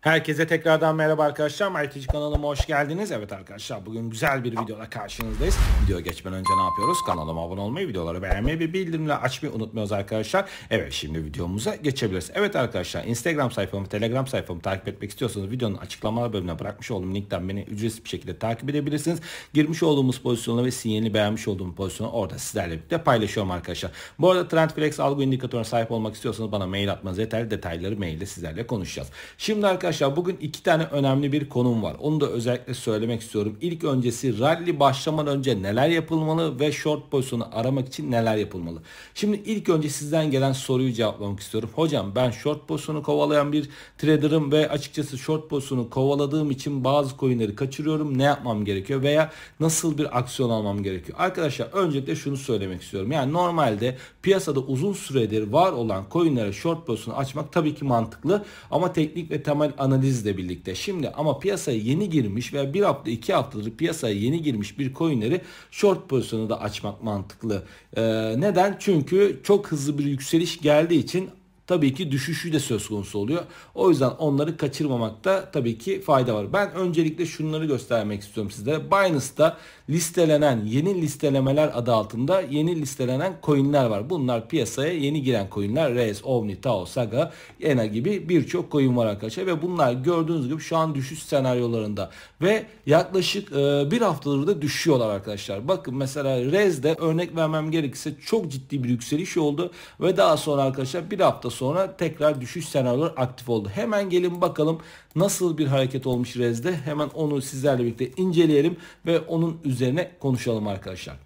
Herkese tekrardan merhaba arkadaşlar. MyTG kanalıma hoş geldiniz. Evet arkadaşlar bugün güzel bir videoda karşınızdayız. Video geçmeden önce ne yapıyoruz? Kanalıma abone olmayı, videoları beğenmeyi ve bildirimleri açmayı unutmuyoruz arkadaşlar. Evet şimdi videomuza geçebiliriz. Evet arkadaşlar Instagram sayfamı, Telegram sayfamı takip etmek istiyorsanız videonun açıklamalar bölümüne bırakmış olduğum linkten beni ücretsiz bir şekilde takip edebilirsiniz. Girmiş olduğumuz pozisyonu ve sinyalini beğenmiş olduğum pozisyonu orada sizlerle birlikte paylaşıyorum arkadaşlar. Bu arada Trendflex algı indikatörüne sahip olmak istiyorsanız bana mail atmanız yeterli. Detayları mailde sizlerle konuşacağız. Şimdi arkadaşlar Arkadaşlar bugün iki tane önemli bir konum var. Onu da özellikle söylemek istiyorum. İlk öncesi rally başlamadan önce neler yapılmalı ve short pozisyonu aramak için neler yapılmalı? Şimdi ilk önce sizden gelen soruyu cevaplamak istiyorum. Hocam ben short pozisyonu kovalayan bir traderım ve açıkçası short pozisyonu kovaladığım için bazı coinleri kaçırıyorum. Ne yapmam gerekiyor veya nasıl bir aksiyon almam gerekiyor? Arkadaşlar öncelikle şunu söylemek istiyorum. Yani normalde piyasada uzun süredir var olan coinlere short pozisyonu açmak tabii ki mantıklı ama teknik ve temel analizle birlikte. Şimdi ama piyasaya yeni girmiş veya bir hafta iki haftadır piyasaya yeni girmiş bir coinleri short pozisyonu da açmak mantıklı. E, neden? Çünkü çok hızlı bir yükseliş geldiği için tabii ki düşüşü de söz konusu oluyor. O yüzden onları kaçırmamakta tabii ki fayda var. Ben öncelikle şunları göstermek istiyorum sizlere. Binance'da listelenen yeni listelemeler adı altında yeni listelenen coinler var. Bunlar piyasaya yeni giren coinler. Res, Omni, Tao, Saga, Ena gibi birçok coin var arkadaşlar. Ve bunlar gördüğünüz gibi şu an düşüş senaryolarında. Ve yaklaşık e, bir haftadır da düşüyorlar arkadaşlar. Bakın mesela Res'de örnek vermem gerekirse çok ciddi bir yükseliş oldu. Ve daha sonra arkadaşlar bir hafta sonra tekrar düşüş senaryoları aktif oldu. Hemen gelin bakalım nasıl bir hareket olmuş Res'de. Hemen onu sizlerle birlikte inceleyelim ve onun üzerine üzerine konuşalım arkadaşlar.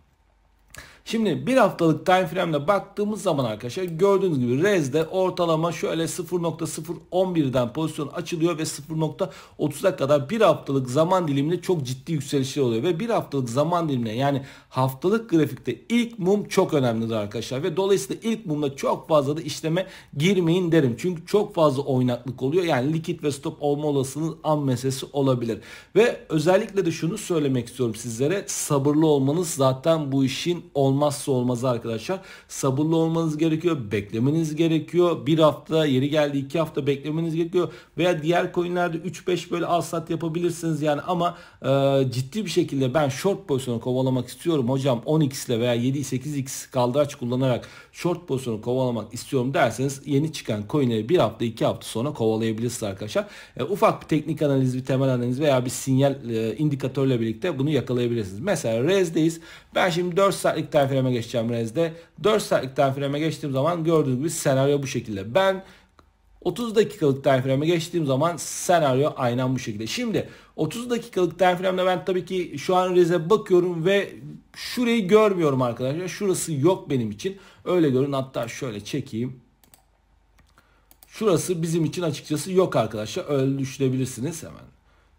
Şimdi bir haftalık time frame'le baktığımız zaman arkadaşlar gördüğünüz gibi rezde ortalama şöyle 0.011'den pozisyon açılıyor ve 0.30'a kadar bir haftalık zaman diliminde çok ciddi yükselişler oluyor ve bir haftalık zaman dilimine yani haftalık grafikte ilk mum çok önemlidir arkadaşlar ve dolayısıyla ilk mumda çok fazla da işleme girmeyin derim. Çünkü çok fazla oynaklık oluyor. Yani likit ve stop olma olasılığı an meselesi olabilir. Ve özellikle de şunu söylemek istiyorum sizlere sabırlı olmanız zaten bu işin olmalı olmazsa olmaz arkadaşlar. Sabırlı olmanız gerekiyor. Beklemeniz gerekiyor. Bir hafta yeri geldi iki hafta beklemeniz gerekiyor. Veya diğer coinlerde 3-5 böyle al yapabilirsiniz yani ama e, ciddi bir şekilde ben short pozisyonu kovalamak istiyorum hocam 10x ile veya 7-8x kaldıraç kullanarak short pozisyonu kovalamak istiyorum derseniz yeni çıkan coinleri bir hafta iki hafta sonra kovalayabilirsiniz arkadaşlar. E, ufak bir teknik analiz bir temel analiz veya bir sinyal e, indikatörle birlikte bunu yakalayabilirsiniz. Mesela Rez'deyiz. Ben şimdi 4 saatlik saatlikten frame geçeceğim Rez'de. 4 saatlikten frame geçtiğim zaman gördüğünüz gibi senaryo bu şekilde. Ben 30 dakikalık time frame'e geçtiğim zaman senaryo aynen bu şekilde. Şimdi 30 dakikalık time frame'de ben tabii ki şu an Rize bakıyorum ve şurayı görmüyorum arkadaşlar. Şurası yok benim için. Öyle görün hatta şöyle çekeyim. Şurası bizim için açıkçası yok arkadaşlar. Öyle düşünebilirsiniz hemen.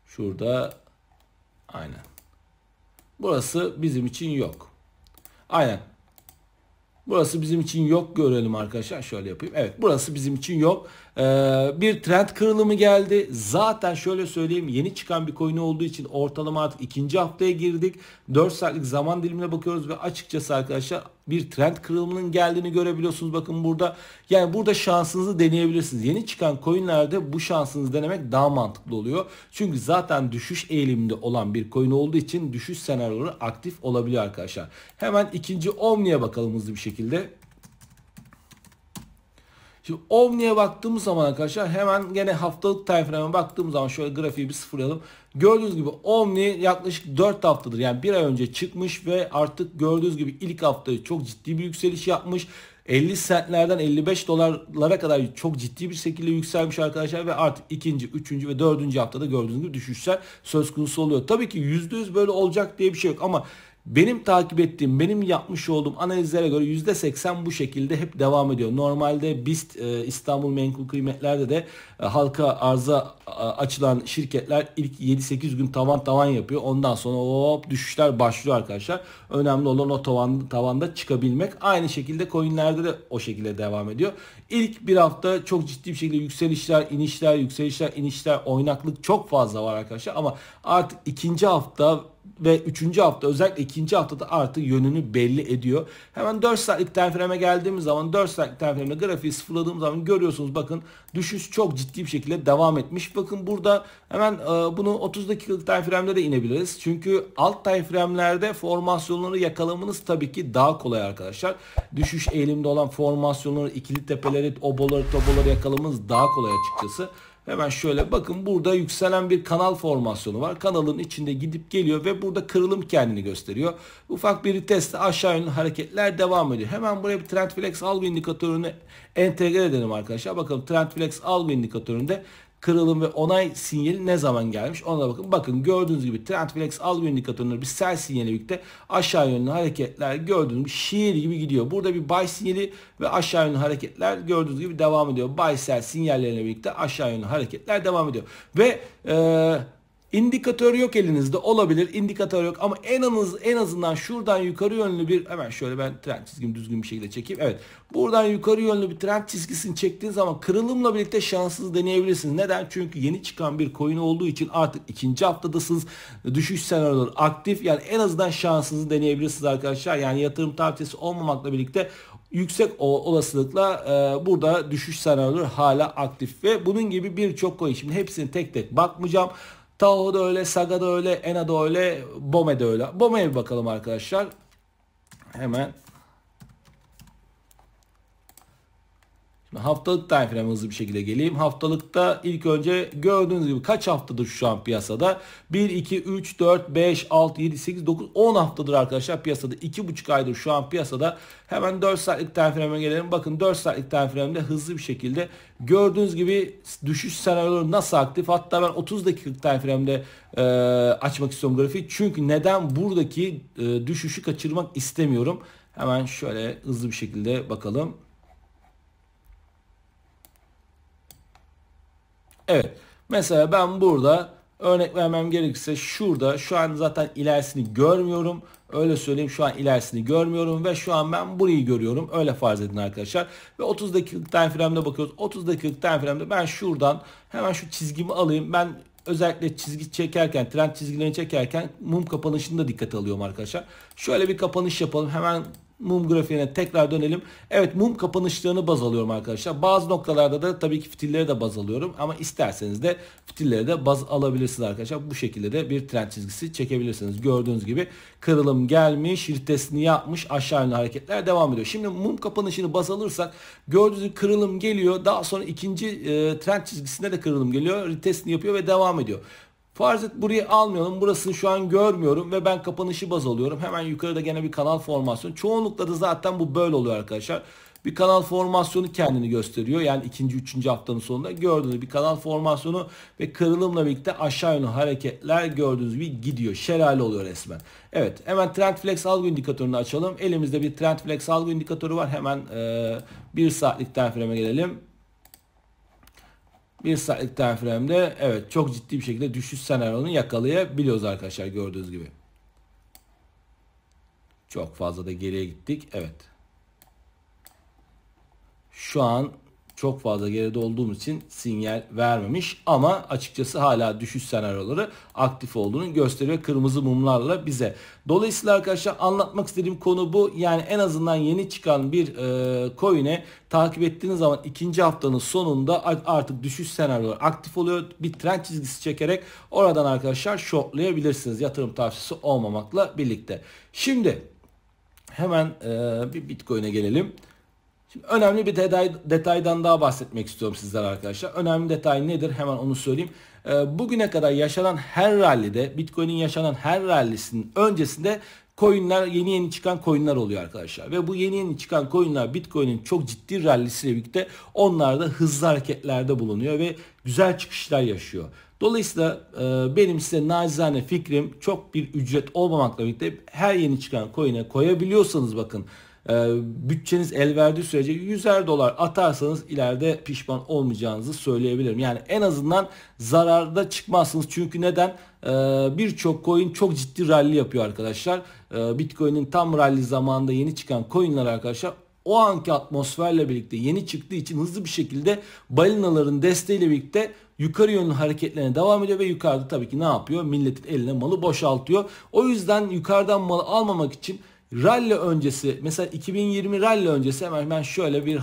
Şurada aynen. Burası bizim için yok. Aynen. Burası bizim için yok görelim arkadaşlar. Şöyle yapayım. Evet burası bizim için yok. Ee, bir trend kırılımı geldi. Zaten şöyle söyleyeyim yeni çıkan bir coin olduğu için ortalama artık ikinci haftaya girdik. 4 saatlik zaman dilimine bakıyoruz ve açıkçası arkadaşlar bir trend kırılımının geldiğini görebiliyorsunuz. Bakın burada yani burada şansınızı deneyebilirsiniz. Yeni çıkan coinlerde bu şansınızı denemek daha mantıklı oluyor. Çünkü zaten düşüş eğiliminde olan bir coin olduğu için düşüş senaryoları aktif olabiliyor arkadaşlar. Hemen ikinci Omni'ye bakalım hızlı bir şekilde şekilde. Şimdi Omni'ye baktığımız zaman arkadaşlar hemen gene haftalık time baktığımız zaman şöyle grafiği bir sıfırlayalım. Gördüğünüz gibi Omni yaklaşık 4 haftadır yani bir ay önce çıkmış ve artık gördüğünüz gibi ilk haftayı çok ciddi bir yükseliş yapmış. 50 centlerden 55 dolarlara kadar çok ciddi bir şekilde yükselmiş arkadaşlar ve artık ikinci, üçüncü ve dördüncü haftada gördüğünüz gibi düşüşler söz konusu oluyor. Tabii ki yüzde yüz böyle olacak diye bir şey yok ama benim takip ettiğim, benim yapmış olduğum analizlere göre %80 bu şekilde hep devam ediyor. Normalde BIST e, İstanbul Menkul Kıymetler'de de e, halka arza açılan şirketler ilk 7-8 gün tavan tavan yapıyor. Ondan sonra hop düşüşler başlıyor arkadaşlar. Önemli olan o tavan, tavanda çıkabilmek. Aynı şekilde coinlerde de o şekilde devam ediyor. İlk bir hafta çok ciddi bir şekilde yükselişler, inişler, yükselişler, inişler, oynaklık çok fazla var arkadaşlar. Ama artık ikinci hafta ve 3. hafta özellikle 2. haftada artık yönünü belli ediyor. Hemen 4 saatlik terfireme geldiğimiz zaman 4 saatlik terfiremde grafiği sıfırladığım zaman görüyorsunuz bakın düşüş çok ciddi bir şekilde devam etmiş. Bakın burada hemen e, bunu 30 dakikalık terfiremde de inebiliriz. Çünkü alt terfiremlerde formasyonları yakalamanız tabii ki daha kolay arkadaşlar. Düşüş eğilimde olan formasyonları, ikili tepeleri, obolar, toboları yakalamanız daha kolay açıkçası. Hemen şöyle bakın burada yükselen bir kanal formasyonu var. Kanalın içinde gidip geliyor ve burada kırılım kendini gösteriyor. Ufak bir testte aşağı yönlü hareketler devam ediyor. Hemen buraya bir trend flex algı indikatörünü entegre edelim arkadaşlar. Bakalım trend flex algı indikatöründe kırılım ve onay sinyali ne zaman gelmiş ona bakın. Bakın gördüğünüz gibi Trendflex algı indikatörünün bir sell sinyali birlikte aşağı yönlü hareketler gördüğünüz gibi şiir gibi gidiyor. Burada bir buy sinyali ve aşağı yönlü hareketler gördüğünüz gibi devam ediyor. Buy sell sinyallerine birlikte aşağı yönlü hareketler devam ediyor. Ve e, İndikatör yok elinizde olabilir. indikatör yok ama en az en azından şuradan yukarı yönlü bir hemen şöyle ben trend çizgimi düzgün bir şekilde çekeyim. Evet. Buradan yukarı yönlü bir trend çizgisini çektiğiniz zaman kırılımla birlikte şanssız deneyebilirsiniz. Neden? Çünkü yeni çıkan bir coin olduğu için artık ikinci haftadasınız. Düşüş senaryoları aktif. Yani en azından şanssızı deneyebilirsiniz arkadaşlar. Yani yatırım tavsiyesi olmamakla birlikte yüksek olasılıkla e, burada düşüş senaryoları hala aktif ve bunun gibi birçok coin. Şimdi hepsini tek tek bakmayacağım. Tao da öyle, Saga da öyle, Ena da öyle, Bome de öyle. Bome'ye bir bakalım arkadaşlar. Hemen Haftalık time hızlı bir şekilde geleyim. Haftalıkta ilk önce gördüğünüz gibi kaç haftadır şu an piyasada? 1, 2, 3, 4, 5, 6, 7, 8, 9, 10 haftadır arkadaşlar piyasada. 2,5 aydır şu an piyasada. Hemen 4 saatlik time frame'e gelelim. Bakın 4 saatlik time frame'de hızlı bir şekilde gördüğünüz gibi düşüş senaryoları nasıl aktif? Hatta ben 30 dakikalık time frame'de e, açmak istiyorum grafiği. Çünkü neden buradaki e, düşüşü kaçırmak istemiyorum. Hemen şöyle hızlı bir şekilde bakalım. Evet. Mesela ben burada örnek vermem gerekirse şurada şu an zaten ilerisini görmüyorum. Öyle söyleyeyim şu an ilerisini görmüyorum ve şu an ben burayı görüyorum. Öyle farz edin arkadaşlar. Ve 30 dakikalık time frame'de bakıyoruz. 30 dakikalık time frame'de ben şuradan hemen şu çizgimi alayım. Ben özellikle çizgi çekerken, trend çizgilerini çekerken mum kapanışını da dikkate alıyorum arkadaşlar. Şöyle bir kapanış yapalım. Hemen mum grafiğine tekrar dönelim. Evet mum kapanışlarını baz alıyorum arkadaşlar. Bazı noktalarda da tabii ki fitilleri de baz alıyorum ama isterseniz de fitilleri de baz alabilirsiniz arkadaşlar. Bu şekilde de bir trend çizgisi çekebilirsiniz. Gördüğünüz gibi kırılım gelmiş, ritesini yapmış, aşağı yönlü hareketler devam ediyor. Şimdi mum kapanışını baz alırsak gördüğünüz gibi kırılım geliyor. Daha sonra ikinci e, trend çizgisinde de kırılım geliyor. Ritesini yapıyor ve devam ediyor. Farz et burayı almayalım. Burasını şu an görmüyorum ve ben kapanışı baz alıyorum. Hemen yukarıda gene bir kanal formasyonu. Çoğunlukla da zaten bu böyle oluyor arkadaşlar. Bir kanal formasyonu kendini gösteriyor. Yani ikinci, üçüncü haftanın sonunda gördüğünüz bir kanal formasyonu ve kırılımla birlikte aşağı yönlü hareketler gördüğünüz gibi gidiyor. Şelale oluyor resmen. Evet hemen trend flex algı indikatörünü açalım. Elimizde bir trend flex algı indikatörü var. Hemen e, bir saatlik time gelelim. Bir saatlik time frame'de evet çok ciddi bir şekilde düşüş senaryonu yakalayabiliyoruz arkadaşlar gördüğünüz gibi. Çok fazla da geriye gittik. Evet. Şu an çok fazla geride olduğumuz için sinyal vermemiş ama açıkçası hala düşüş senaryoları aktif olduğunu gösteriyor kırmızı mumlarla bize. Dolayısıyla arkadaşlar anlatmak istediğim konu bu. Yani en azından yeni çıkan bir e, coin'e takip ettiğiniz zaman ikinci haftanın sonunda artık düşüş senaryoları aktif oluyor. Bir trend çizgisi çekerek oradan arkadaşlar shortlayabilirsiniz yatırım tavsiyesi olmamakla birlikte. Şimdi hemen e, bir Bitcoin'e gelelim. Şimdi önemli bir detay, detaydan daha bahsetmek istiyorum sizler arkadaşlar. Önemli detay nedir? Hemen onu söyleyeyim. E, bugüne kadar yaşanan her rallide Bitcoin'in yaşanan her rallisinin öncesinde coinler yeni yeni çıkan coinler oluyor arkadaşlar. Ve bu yeni yeni çıkan coinler Bitcoin'in çok ciddi rallisiyle birlikte onlar da hızlı hareketlerde bulunuyor ve güzel çıkışlar yaşıyor. Dolayısıyla e, benim size nacizane fikrim çok bir ücret olmamakla birlikte her yeni çıkan coin'e koyabiliyorsanız bakın e, bütçeniz el verdiği sürece 100'er dolar atarsanız ileride pişman olmayacağınızı söyleyebilirim. Yani en azından zararda çıkmazsınız. Çünkü neden? E, Birçok coin çok ciddi rally yapıyor arkadaşlar. E, Bitcoin'in tam rally zamanında yeni çıkan coinler arkadaşlar o anki atmosferle birlikte yeni çıktığı için hızlı bir şekilde balinaların desteğiyle birlikte yukarı yönlü hareketlerine devam ediyor ve yukarıda tabii ki ne yapıyor? Milletin eline malı boşaltıyor. O yüzden yukarıdan malı almamak için Rally öncesi mesela 2020 rally öncesi hemen ben şöyle bir e,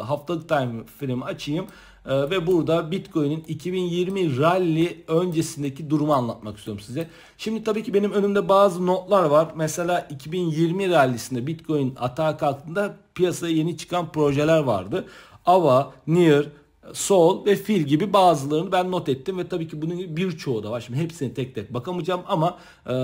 haftalık time frame açayım e, ve burada Bitcoin'in 2020 rally öncesindeki durumu anlatmak istiyorum size. Şimdi tabii ki benim önümde bazı notlar var. Mesela 2020 rallisinde Bitcoin atağa kalktığında piyasaya yeni çıkan projeler vardı. Ava, Near, Sol ve Fil gibi bazılarını ben not ettim ve tabii ki bunun birçoğu da var. Şimdi hepsini tek tek bakamayacağım ama e,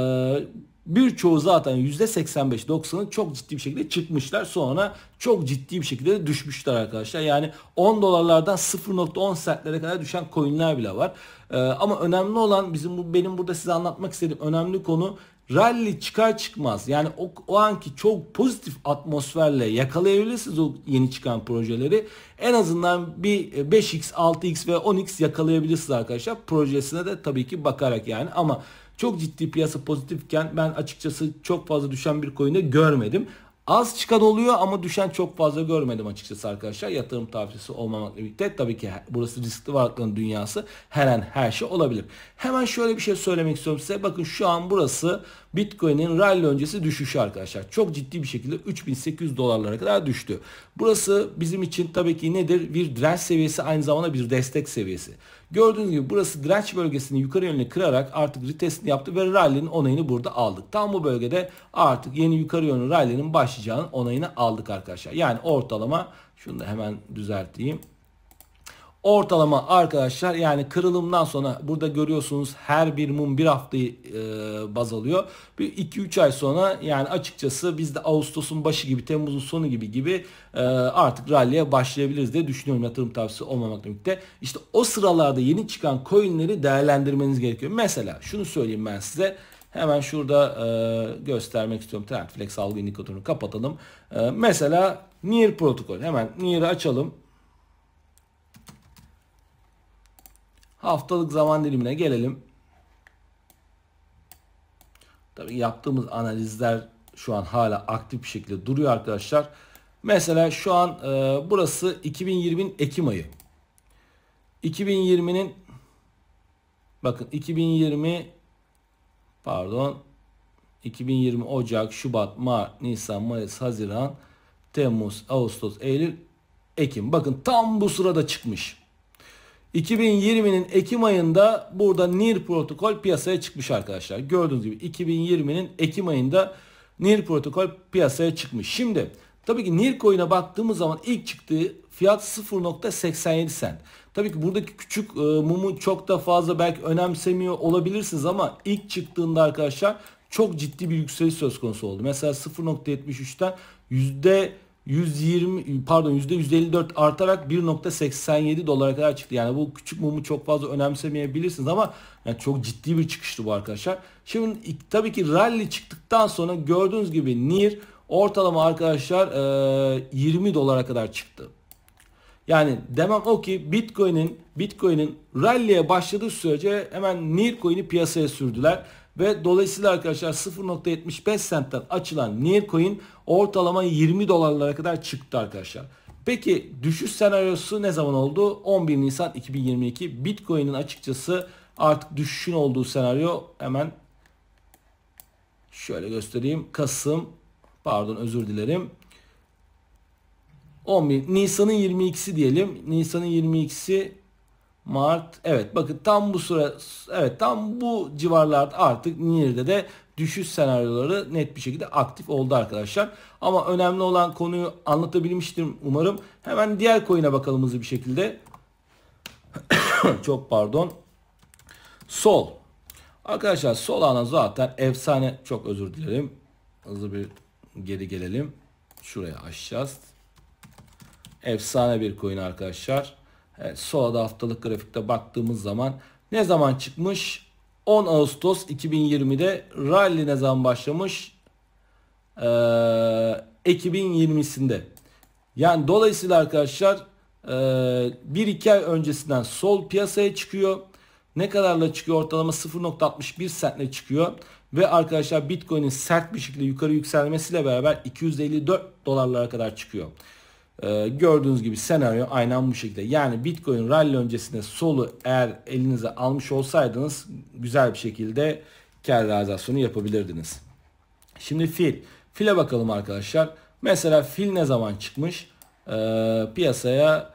birçoğu zaten %85-90'ı çok ciddi bir şekilde çıkmışlar. Sonra çok ciddi bir şekilde düşmüşler arkadaşlar. Yani 10 dolarlardan 0.10 sentlere kadar düşen coinler bile var. Ee, ama önemli olan bizim bu benim burada size anlatmak istediğim önemli konu rally çıkar çıkmaz yani o, o anki çok pozitif atmosferle yakalayabilirsiniz o yeni çıkan projeleri. En azından bir 5x, 6x ve 10x yakalayabilirsiniz arkadaşlar. Projesine de tabii ki bakarak yani ama çok ciddi piyasa pozitifken ben açıkçası çok fazla düşen bir coin'de görmedim. Az çıkan oluyor ama düşen çok fazla görmedim açıkçası arkadaşlar. Yatırım tavsiyesi olmamakla birlikte tabii ki burası riskli varlıkların dünyası. Her an her şey olabilir. Hemen şöyle bir şey söylemek istiyorum size. Bakın şu an burası Bitcoin'in rally öncesi düşüşü arkadaşlar. Çok ciddi bir şekilde 3800 dolarlara kadar düştü. Burası bizim için tabii ki nedir? Bir direnç seviyesi aynı zamanda bir destek seviyesi. Gördüğünüz gibi burası direnç bölgesini yukarı yönlü kırarak artık retestini yaptı ve rally'nin onayını burada aldık. Tam bu bölgede artık yeni yukarı yönlü rally'nin başlayacağının onayını aldık arkadaşlar. Yani ortalama şunu da hemen düzelteyim. Ortalama arkadaşlar yani kırılımdan sonra burada görüyorsunuz her bir mum bir haftayı e, baz alıyor. Bir 2-3 ay sonra yani açıkçası biz de Ağustos'un başı gibi Temmuz'un sonu gibi gibi e, artık rallye başlayabiliriz diye düşünüyorum yatırım tavsiyesi olmamakla birlikte. İşte o sıralarda yeni çıkan coinleri değerlendirmeniz gerekiyor. Mesela şunu söyleyeyim ben size. Hemen şurada e, göstermek istiyorum. Trendflex algı indikatörünü kapatalım. E, mesela Near protokol. Hemen Near'ı açalım. Haftalık zaman dilimine gelelim. Tabii yaptığımız analizler şu an hala aktif bir şekilde duruyor arkadaşlar. Mesela şu an e, burası 2020'nin Ekim ayı. 2020'nin bakın 2020 pardon 2020 Ocak, Şubat, Mart, Nisan, Mayıs, Haziran, Temmuz, Ağustos, Eylül, Ekim. Bakın tam bu sırada çıkmış. 2020'nin Ekim ayında burada NIR protokol piyasaya çıkmış arkadaşlar. Gördüğünüz gibi 2020'nin Ekim ayında NIR protokol piyasaya çıkmış. Şimdi tabii ki NIR coin'e baktığımız zaman ilk çıktığı fiyat 0.87 sent. Tabii ki buradaki küçük e, mumu çok da fazla belki önemsemiyor olabilirsiniz ama ilk çıktığında arkadaşlar çok ciddi bir yükseliş söz konusu oldu. Mesela 0.73'ten 120 pardon %154 artarak 1.87 dolara kadar çıktı. Yani bu küçük mumu çok fazla önemsemeyebilirsiniz ama yani çok ciddi bir çıkıştı bu arkadaşlar. Şimdi tabii ki rally çıktıktan sonra gördüğünüz gibi NIR ortalama arkadaşlar 20 dolara kadar çıktı. Yani demem o ki Bitcoin'in Bitcoin'in rally'e başladığı sürece hemen NIR coin'i piyasaya sürdüler. Ve dolayısıyla arkadaşlar 0.75 sentten açılan Nearcoin ortalama 20 dolarlara kadar çıktı arkadaşlar. Peki düşüş senaryosu ne zaman oldu? 11 Nisan 2022 Bitcoin'in açıkçası artık düşüşün olduğu senaryo hemen şöyle göstereyim. Kasım pardon özür dilerim. 11 Nisan'ın 22'si diyelim. Nisan'ın 22'si Mart evet bakın tam bu sıra evet tam bu civarlarda artık Nir'de de düşüş senaryoları net bir şekilde aktif oldu arkadaşlar. Ama önemli olan konuyu anlatabilmiştim umarım. Hemen diğer coin'e bakalım hızlı bir şekilde. Çok pardon. Sol. Arkadaşlar ana zaten efsane çok özür dilerim. Hızlı bir geri gelelim. Şuraya açacağız. Efsane bir coin arkadaşlar. Evet, Sola'da haftalık grafikte baktığımız zaman ne zaman çıkmış? 10 Ağustos 2020'de rally ne zaman başlamış? Ee, 2020'sinde. Yani dolayısıyla arkadaşlar e, 1-2 ay öncesinden sol piyasaya çıkıyor. Ne kadarla çıkıyor? Ortalama 0.61 sentle çıkıyor. Ve arkadaşlar Bitcoin'in sert bir şekilde yukarı yükselmesiyle beraber 254 dolarlara kadar çıkıyor. Ee, gördüğünüz gibi senaryo aynen bu şekilde. Yani Bitcoin rally öncesinde solu eğer elinize almış olsaydınız güzel bir şekilde kar realizasyonu yapabilirdiniz. Şimdi fil. File bakalım arkadaşlar. Mesela fil ne zaman çıkmış? Ee, piyasaya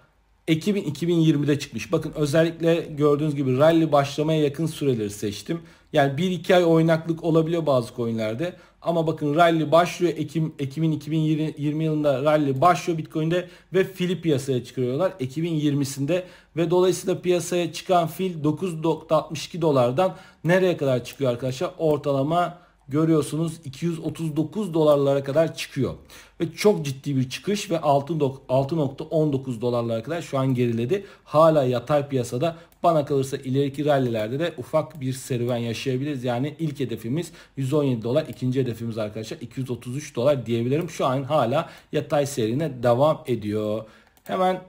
Ekim 2020'de çıkmış. Bakın özellikle gördüğünüz gibi rally başlamaya yakın süreleri seçtim. Yani 1-2 ay oynaklık olabiliyor bazı coinlerde. Ama bakın rally başlıyor. Ekim Ekim'in 2020 yılında rally başlıyor Bitcoin'de ve fili piyasaya çıkarıyorlar 2020'sinde ve dolayısıyla piyasaya çıkan fil 9.62 dolardan nereye kadar çıkıyor arkadaşlar? Ortalama görüyorsunuz 239 dolarlara kadar çıkıyor. Ve çok ciddi bir çıkış ve 6.19 dolarlara kadar şu an geriledi. Hala yatay piyasada bana kalırsa ileriki rallilerde de ufak bir serüven yaşayabiliriz. Yani ilk hedefimiz 117 dolar, ikinci hedefimiz arkadaşlar 233 dolar diyebilirim. Şu an hala yatay serine devam ediyor. Hemen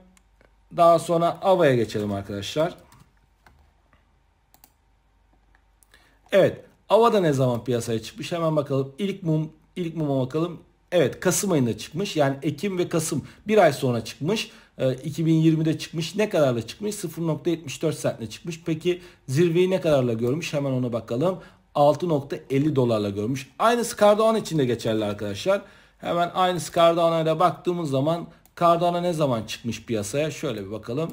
daha sonra AVA'ya geçelim arkadaşlar. Evet Ava da ne zaman piyasaya çıkmış? Hemen bakalım. İlk mum ilk muma bakalım. Evet Kasım ayında çıkmış. Yani Ekim ve Kasım bir ay sonra çıkmış. 2020'de ee, çıkmış. Ne kadarla çıkmış? 0.74 sentle çıkmış. Peki zirveyi ne kadarla görmüş? Hemen ona bakalım. 6.50 dolarla görmüş. Aynısı Cardano için de geçerli arkadaşlar. Hemen aynısı Cardano ile baktığımız zaman Cardano ne zaman çıkmış piyasaya? Şöyle bir bakalım.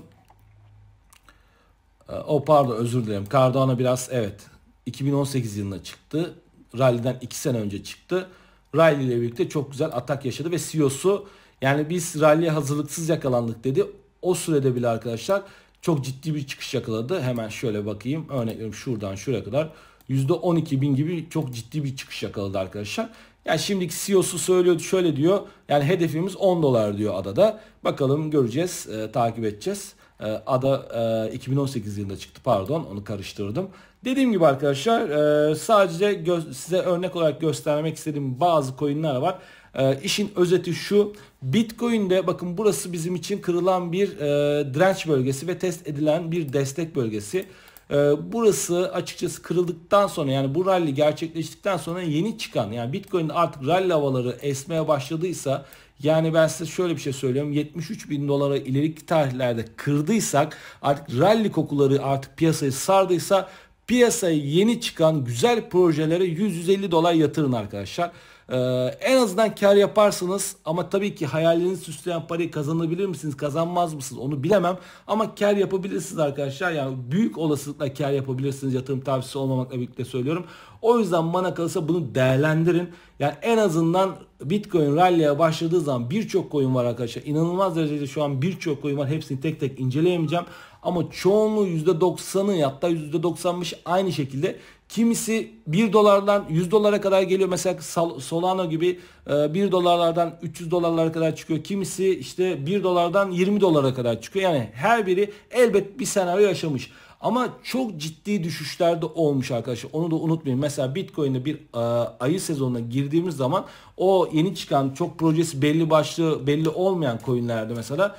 Ee, o oh, pardon özür dilerim. Cardano biraz evet 2018 yılında çıktı. Rally'den 2 sene önce çıktı. Rally ile birlikte çok güzel atak yaşadı ve CEO'su yani biz rally'e hazırlıksız yakalandık dedi. O sürede bile arkadaşlar çok ciddi bir çıkış yakaladı. Hemen şöyle bakayım. Örnek veriyorum şuradan şuraya kadar %12 bin gibi çok ciddi bir çıkış yakaladı arkadaşlar. Yani şimdiki CEO'su söylüyordu şöyle diyor. Yani hedefimiz 10 dolar diyor adada. Bakalım göreceğiz, e, takip edeceğiz. E, ada e, 2018 yılında çıktı pardon onu karıştırdım. Dediğim gibi arkadaşlar e, sadece size örnek olarak göstermek istediğim bazı coinler var. E, işin özeti şu Bitcoin'de bakın burası bizim için kırılan bir e, direnç bölgesi ve test edilen bir destek bölgesi. E, burası açıkçası kırıldıktan sonra yani bu rally gerçekleştikten sonra yeni çıkan yani Bitcoin'de artık rally havaları esmeye başladıysa yani ben size şöyle bir şey söylüyorum 73 bin dolara ileriki tarihlerde kırdıysak artık rally kokuları artık piyasayı sardıysa piyasaya yeni çıkan güzel projelere 100-150 dolar yatırın arkadaşlar. Ee, en azından kar yaparsınız ama tabii ki hayalinizi süsleyen parayı kazanabilir misiniz kazanmaz mısınız onu bilemem ama kar yapabilirsiniz arkadaşlar yani büyük olasılıkla kar yapabilirsiniz yatırım tavsiyesi olmamakla birlikte söylüyorum o yüzden bana kalırsa bunu değerlendirin yani en azından Bitcoin rally'e başladığı zaman birçok koyun var arkadaşlar inanılmaz derecede şu an birçok coin var hepsini tek tek inceleyemeyeceğim ama çoğunluğu %90'ı hatta %95 aynı şekilde. Kimisi 1 dolardan 100 dolara kadar geliyor. Mesela Solana gibi 1 e, dolarlardan 300 dolarlara kadar çıkıyor. Kimisi işte 1 dolardan 20 dolara kadar çıkıyor. Yani her biri elbet bir senaryo yaşamış. Ama çok ciddi düşüşler de olmuş arkadaşlar. Onu da unutmayın. Mesela Bitcoin'de bir e, ayı sezonuna girdiğimiz zaman o yeni çıkan çok projesi belli başlı belli olmayan coinlerde mesela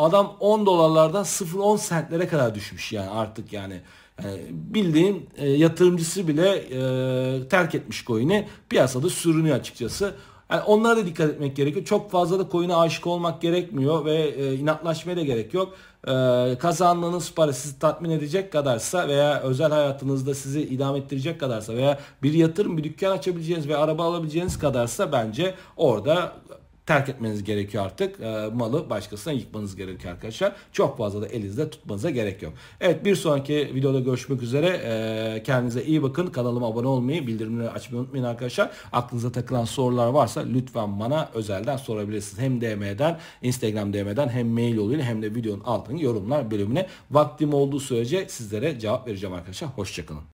Adam 10 dolarlardan 0.10 sentlere kadar düşmüş yani artık yani. yani bildiğin e, yatırımcısı bile e, terk etmiş coin'i piyasada sürünüyor açıkçası. Yani onlara da dikkat etmek gerekiyor. Çok fazla da coin'e aşık olmak gerekmiyor ve e, inatlaşmaya da gerek yok. E, kazandığınız para sizi tatmin edecek kadarsa veya özel hayatınızda sizi idam ettirecek kadarsa veya bir yatırım, bir dükkan açabileceğiniz ve araba alabileceğiniz kadarsa bence orada terk etmeniz gerekiyor artık. E, malı başkasına yıkmanız gerekiyor arkadaşlar. Çok fazla da elinizde tutmanıza gerek yok. Evet bir sonraki videoda görüşmek üzere. E, kendinize iyi bakın. Kanalıma abone olmayı, bildirimleri açmayı unutmayın arkadaşlar. Aklınıza takılan sorular varsa lütfen bana özelden sorabilirsiniz. Hem DM'den, Instagram DM'den hem mail yoluyla hem de videonun altındaki yorumlar bölümüne. Vaktim olduğu sürece sizlere cevap vereceğim arkadaşlar. Hoşçakalın.